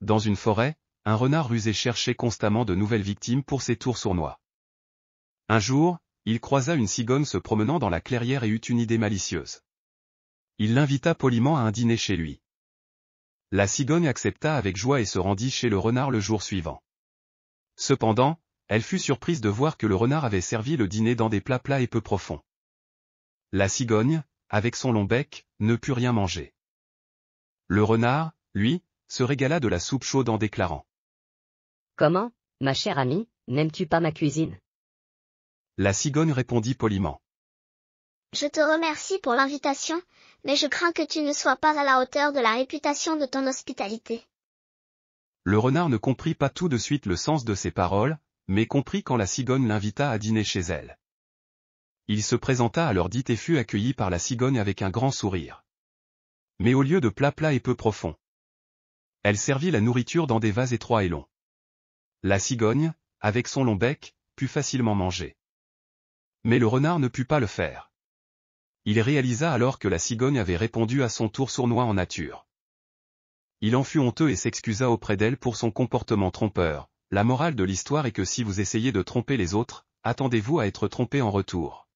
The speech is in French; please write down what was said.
Dans une forêt, un renard rusé cherchait constamment de nouvelles victimes pour ses tours sournois. Un jour, il croisa une cigogne se promenant dans la clairière et eut une idée malicieuse. Il l'invita poliment à un dîner chez lui. La cigogne accepta avec joie et se rendit chez le renard le jour suivant. Cependant, elle fut surprise de voir que le renard avait servi le dîner dans des plats plats et peu profonds. La cigogne, avec son long bec, ne put rien manger. Le renard, lui, se régala de la soupe chaude en déclarant. Comment, ma chère amie, n'aimes-tu pas ma cuisine La cigogne répondit poliment. Je te remercie pour l'invitation, mais je crains que tu ne sois pas à la hauteur de la réputation de ton hospitalité. Le renard ne comprit pas tout de suite le sens de ces paroles, mais comprit quand la cigogne l'invita à dîner chez elle. Il se présenta alors dite et fut accueilli par la cigogne avec un grand sourire. Mais au lieu de plat plat et peu profond, elle servit la nourriture dans des vases étroits et longs. La cigogne, avec son long bec, put facilement manger. Mais le renard ne put pas le faire. Il réalisa alors que la cigogne avait répondu à son tour sournois en nature. Il en fut honteux et s'excusa auprès d'elle pour son comportement trompeur. La morale de l'histoire est que si vous essayez de tromper les autres, attendez-vous à être trompé en retour.